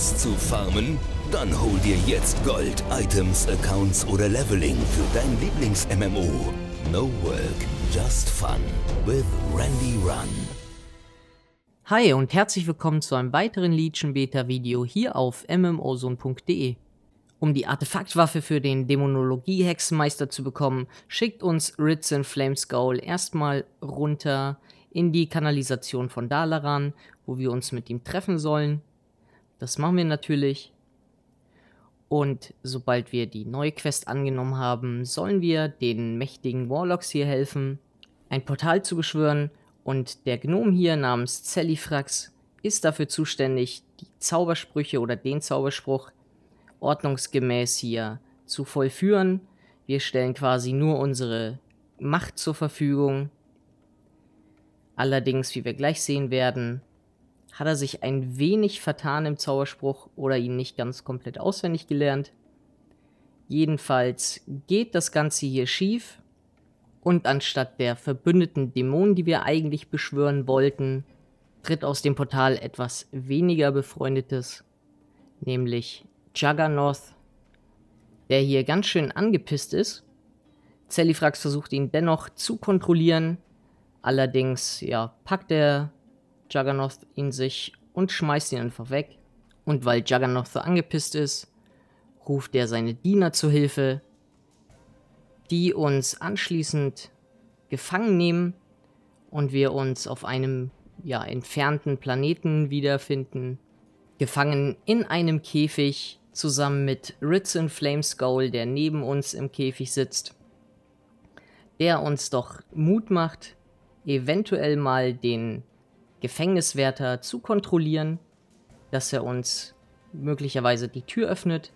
Bonus zu farmen? Dann hol dir jetzt Gold, Items, Accounts oder Leveling für dein Lieblings-MMO. No Work, Just Fun with Randy Run. Hi und herzlich willkommen zu einem weiteren Legion Beta Video hier auf mmozone.de. Um die Artefaktwaffe für den Dämonologie-Hexenmeister zu bekommen, schickt uns Flames Flameskull erstmal runter in die Kanalisation von Dalaran, wo wir uns mit ihm treffen sollen. Das machen wir natürlich. Und sobald wir die neue Quest angenommen haben, sollen wir den mächtigen Warlocks hier helfen, ein Portal zu beschwören. Und der Gnom hier namens Zellifrax ist dafür zuständig, die Zaubersprüche oder den Zauberspruch ordnungsgemäß hier zu vollführen. Wir stellen quasi nur unsere Macht zur Verfügung. Allerdings, wie wir gleich sehen werden, hat er sich ein wenig vertan im Zauberspruch oder ihn nicht ganz komplett auswendig gelernt. Jedenfalls geht das Ganze hier schief und anstatt der verbündeten Dämonen, die wir eigentlich beschwören wollten, tritt aus dem Portal etwas weniger befreundetes, nämlich Juggernoth, der hier ganz schön angepisst ist. Zellifrax versucht ihn dennoch zu kontrollieren, allerdings ja, packt er Juggernaut ihn sich und schmeißt ihn einfach weg. Und weil Juggernaut so angepisst ist, ruft er seine Diener zu Hilfe, die uns anschließend gefangen nehmen und wir uns auf einem ja, entfernten Planeten wiederfinden, gefangen in einem Käfig zusammen mit Ritz in Flameskull, der neben uns im Käfig sitzt, der uns doch Mut macht, eventuell mal den Gefängniswärter zu kontrollieren, dass er uns möglicherweise die Tür öffnet.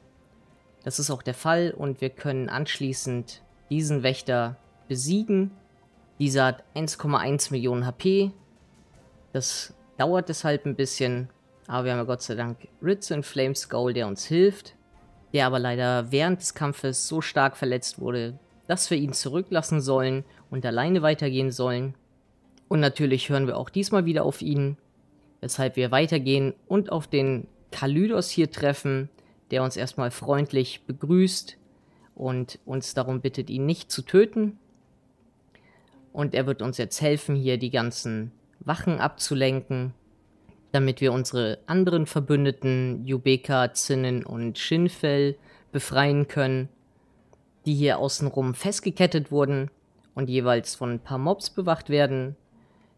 Das ist auch der Fall und wir können anschließend diesen Wächter besiegen. Dieser hat 1,1 Millionen HP. Das dauert deshalb ein bisschen, aber wir haben ja Gott sei Dank Ritz in Flames Skull, der uns hilft, der aber leider während des Kampfes so stark verletzt wurde, dass wir ihn zurücklassen sollen und alleine weitergehen sollen. Und natürlich hören wir auch diesmal wieder auf ihn, weshalb wir weitergehen und auf den Kalydos hier treffen, der uns erstmal freundlich begrüßt und uns darum bittet, ihn nicht zu töten. Und er wird uns jetzt helfen, hier die ganzen Wachen abzulenken, damit wir unsere anderen Verbündeten, Jubeka, Zinnen und Shinfell, befreien können, die hier außenrum festgekettet wurden und jeweils von ein paar Mobs bewacht werden.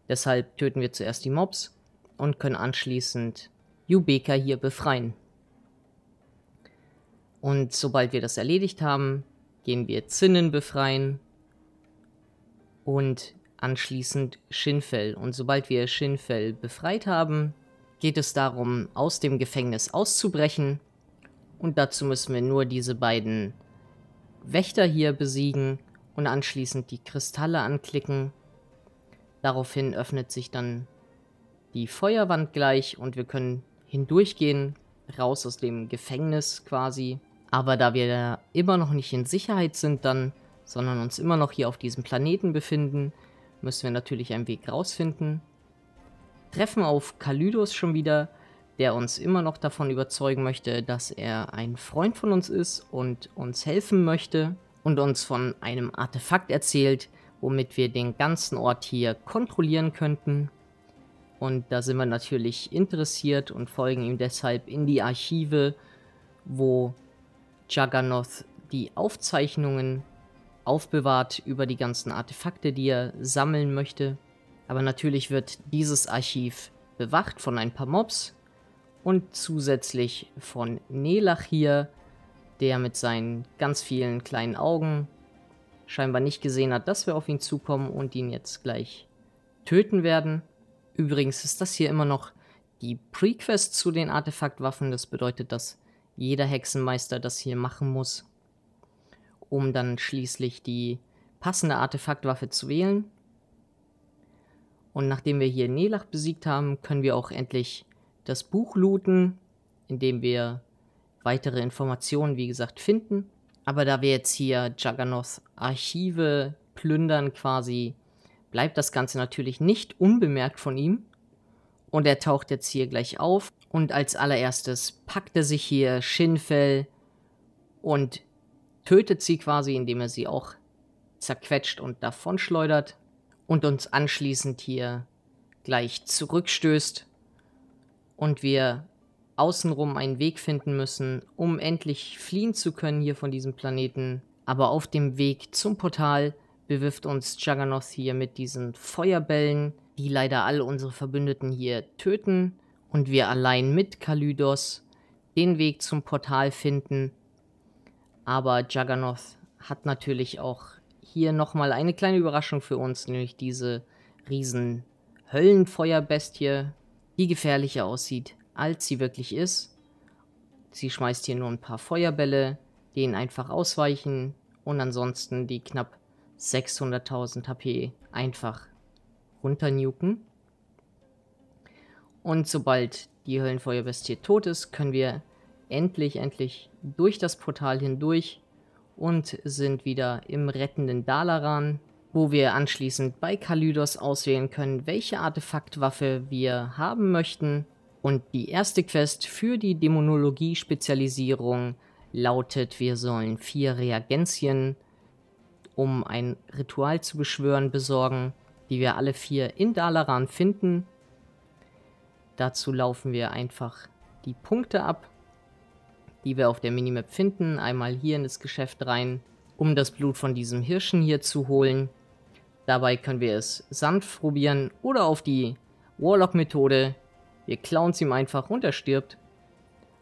Deshalb töten wir zuerst die Mobs und können anschließend Jubeka hier befreien. Und sobald wir das erledigt haben, gehen wir Zinnen befreien und anschließend Shinfell. Und sobald wir Shinfell befreit haben, geht es darum, aus dem Gefängnis auszubrechen. Und dazu müssen wir nur diese beiden Wächter hier besiegen und anschließend die Kristalle anklicken Daraufhin öffnet sich dann die Feuerwand gleich und wir können hindurchgehen, raus aus dem Gefängnis quasi. Aber da wir immer noch nicht in Sicherheit sind dann, sondern uns immer noch hier auf diesem Planeten befinden, müssen wir natürlich einen Weg rausfinden. Treffen auf Kalydos schon wieder, der uns immer noch davon überzeugen möchte, dass er ein Freund von uns ist und uns helfen möchte und uns von einem Artefakt erzählt, womit wir den ganzen Ort hier kontrollieren könnten. Und da sind wir natürlich interessiert und folgen ihm deshalb in die Archive, wo Jagannath die Aufzeichnungen aufbewahrt über die ganzen Artefakte, die er sammeln möchte. Aber natürlich wird dieses Archiv bewacht von ein paar Mobs und zusätzlich von Nelach hier, der mit seinen ganz vielen kleinen Augen scheinbar nicht gesehen hat, dass wir auf ihn zukommen und ihn jetzt gleich töten werden. Übrigens ist das hier immer noch die Prequest zu den Artefaktwaffen. Das bedeutet, dass jeder Hexenmeister das hier machen muss, um dann schließlich die passende Artefaktwaffe zu wählen. Und nachdem wir hier Nelach besiegt haben, können wir auch endlich das Buch looten, indem wir weitere Informationen, wie gesagt, finden. Aber da wir jetzt hier Juggernauts Archive plündern quasi, bleibt das Ganze natürlich nicht unbemerkt von ihm. Und er taucht jetzt hier gleich auf. Und als allererstes packt er sich hier Schinfell und tötet sie quasi, indem er sie auch zerquetscht und davonschleudert. Und uns anschließend hier gleich zurückstößt. Und wir außenrum einen Weg finden müssen, um endlich fliehen zu können hier von diesem Planeten. Aber auf dem Weg zum Portal bewirft uns Juggernaut hier mit diesen Feuerbällen, die leider alle unsere Verbündeten hier töten und wir allein mit Kalydos den Weg zum Portal finden. Aber Juggernaut hat natürlich auch hier nochmal eine kleine Überraschung für uns, nämlich diese riesen Höllenfeuerbestie, die gefährlicher aussieht als sie wirklich ist. Sie schmeißt hier nur ein paar Feuerbälle, denen einfach ausweichen und ansonsten die knapp 600.000 HP einfach runternuken. Und sobald die Höllenfeuerbestie tot ist, können wir endlich, endlich durch das Portal hindurch und sind wieder im rettenden Dalaran, wo wir anschließend bei Kalydos auswählen können, welche Artefaktwaffe wir haben möchten. Und die erste Quest für die Dämonologie-Spezialisierung lautet, wir sollen vier Reagenzien, um ein Ritual zu beschwören, besorgen, die wir alle vier in Dalaran finden. Dazu laufen wir einfach die Punkte ab, die wir auf der Minimap finden. Einmal hier in das Geschäft rein, um das Blut von diesem Hirschen hier zu holen. Dabei können wir es sanft probieren oder auf die Warlock-Methode wir klauen es ihm einfach und er stirbt.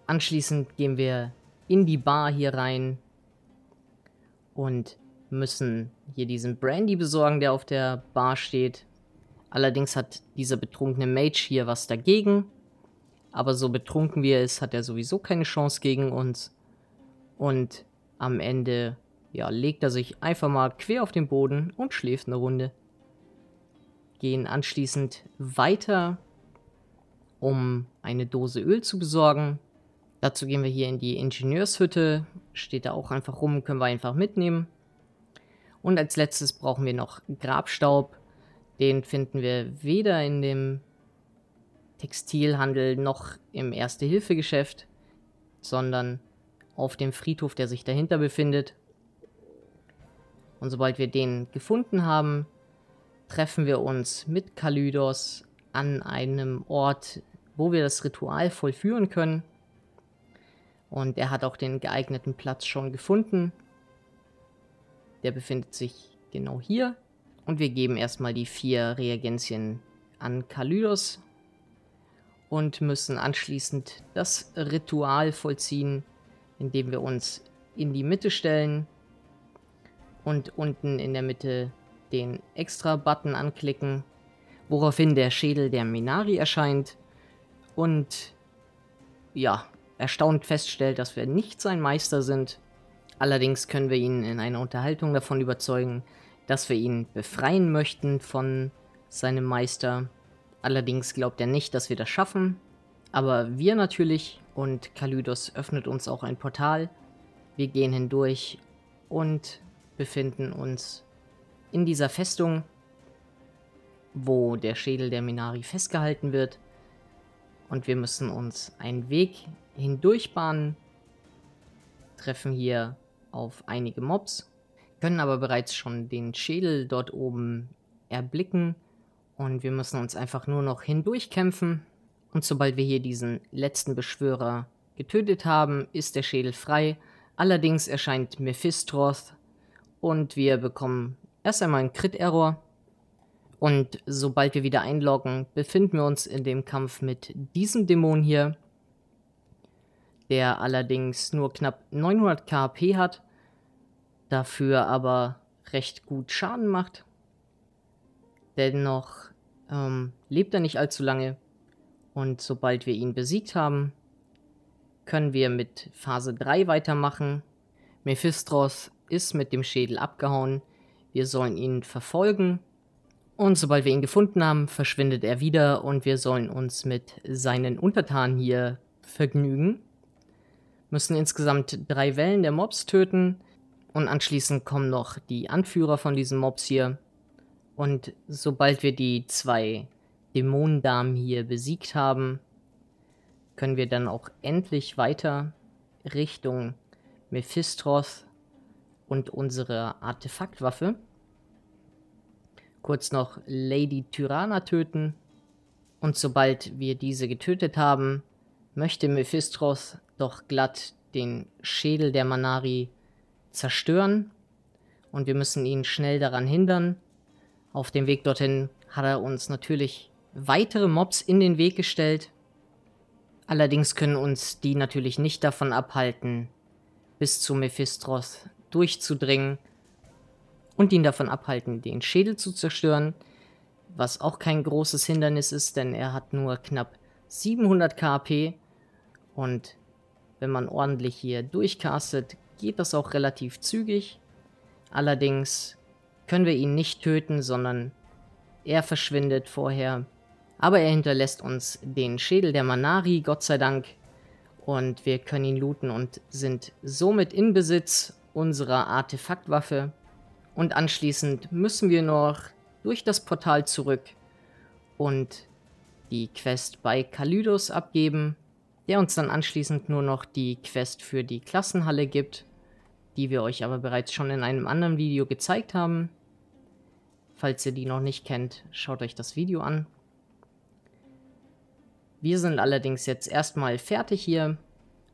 Anschließend gehen wir in die Bar hier rein und müssen hier diesen Brandy besorgen, der auf der Bar steht. Allerdings hat dieser betrunkene Mage hier was dagegen. Aber so betrunken wie er ist, hat er sowieso keine Chance gegen uns. Und am Ende, ja, legt er sich einfach mal quer auf den Boden und schläft eine Runde. Gehen anschließend weiter um eine Dose Öl zu besorgen. Dazu gehen wir hier in die Ingenieurshütte. Steht da auch einfach rum, können wir einfach mitnehmen. Und als letztes brauchen wir noch Grabstaub. Den finden wir weder in dem Textilhandel noch im Erste-Hilfe-Geschäft, sondern auf dem Friedhof, der sich dahinter befindet. Und sobald wir den gefunden haben, treffen wir uns mit Kalydos an einem Ort, wo wir das Ritual vollführen können. Und er hat auch den geeigneten Platz schon gefunden. Der befindet sich genau hier. Und wir geben erstmal die vier Reagenzien an Kalydos und müssen anschließend das Ritual vollziehen, indem wir uns in die Mitte stellen und unten in der Mitte den Extra-Button anklicken, woraufhin der Schädel der Minari erscheint und ja, erstaunt feststellt, dass wir nicht sein Meister sind. Allerdings können wir ihn in einer Unterhaltung davon überzeugen, dass wir ihn befreien möchten von seinem Meister. Allerdings glaubt er nicht, dass wir das schaffen. Aber wir natürlich und Kalydos öffnet uns auch ein Portal. Wir gehen hindurch und befinden uns in dieser Festung, wo der Schädel der Minari festgehalten wird. Und wir müssen uns einen Weg hindurchbahnen. Treffen hier auf einige Mobs. Können aber bereits schon den Schädel dort oben erblicken. Und wir müssen uns einfach nur noch hindurchkämpfen. Und sobald wir hier diesen letzten Beschwörer getötet haben, ist der Schädel frei. Allerdings erscheint Mephistroth und wir bekommen erst einmal einen Crit-Error. Und sobald wir wieder einloggen, befinden wir uns in dem Kampf mit diesem Dämon hier, der allerdings nur knapp 900 KP hat, dafür aber recht gut Schaden macht. Dennoch ähm, lebt er nicht allzu lange und sobald wir ihn besiegt haben, können wir mit Phase 3 weitermachen. Mephistros ist mit dem Schädel abgehauen, wir sollen ihn verfolgen und sobald wir ihn gefunden haben, verschwindet er wieder und wir sollen uns mit seinen Untertanen hier vergnügen. Müssen insgesamt drei Wellen der Mobs töten und anschließend kommen noch die Anführer von diesen Mobs hier. Und sobald wir die zwei Dämonendamen hier besiegt haben, können wir dann auch endlich weiter Richtung Mephistroth und unsere Artefaktwaffe kurz noch Lady Tyranna töten. Und sobald wir diese getötet haben, möchte Mephistros doch glatt den Schädel der Manari zerstören. Und wir müssen ihn schnell daran hindern. Auf dem Weg dorthin hat er uns natürlich weitere Mobs in den Weg gestellt. Allerdings können uns die natürlich nicht davon abhalten, bis zu Mephistros durchzudringen und ihn davon abhalten, den Schädel zu zerstören, was auch kein großes Hindernis ist, denn er hat nur knapp 700 KP und wenn man ordentlich hier durchcastet, geht das auch relativ zügig. Allerdings können wir ihn nicht töten, sondern er verschwindet vorher. Aber er hinterlässt uns den Schädel der Manari, Gott sei Dank. Und wir können ihn looten und sind somit in Besitz unserer Artefaktwaffe. Und anschließend müssen wir noch durch das Portal zurück und die Quest bei Kalydos abgeben, der uns dann anschließend nur noch die Quest für die Klassenhalle gibt, die wir euch aber bereits schon in einem anderen Video gezeigt haben. Falls ihr die noch nicht kennt, schaut euch das Video an. Wir sind allerdings jetzt erstmal fertig hier.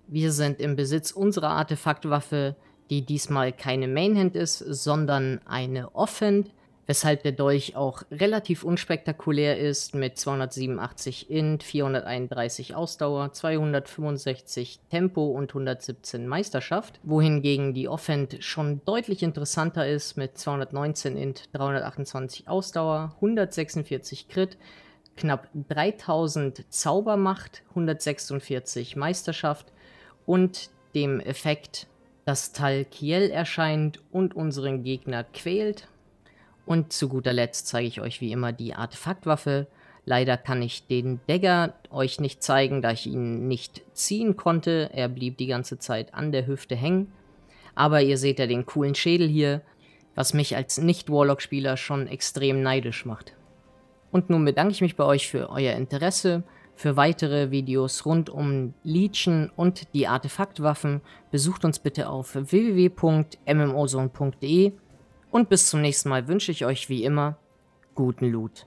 Wir sind im Besitz unserer Artefaktwaffe, die diesmal keine Mainhand ist, sondern eine Offhand, weshalb der Dolch auch relativ unspektakulär ist mit 287 Int, 431 Ausdauer, 265 Tempo und 117 Meisterschaft, wohingegen die Offhand schon deutlich interessanter ist mit 219 Int, 328 Ausdauer, 146 Crit, knapp 3000 Zaubermacht, 146 Meisterschaft und dem Effekt dass Tal Kiel erscheint und unseren Gegner quält. Und zu guter Letzt zeige ich euch wie immer die Artefaktwaffe. Leider kann ich den Dagger euch nicht zeigen, da ich ihn nicht ziehen konnte. Er blieb die ganze Zeit an der Hüfte hängen. Aber ihr seht ja den coolen Schädel hier, was mich als Nicht-Warlock-Spieler schon extrem neidisch macht. Und nun bedanke ich mich bei euch für euer Interesse. Für weitere Videos rund um Legion und die Artefaktwaffen besucht uns bitte auf www.mmozone.de und bis zum nächsten Mal wünsche ich euch wie immer guten Loot.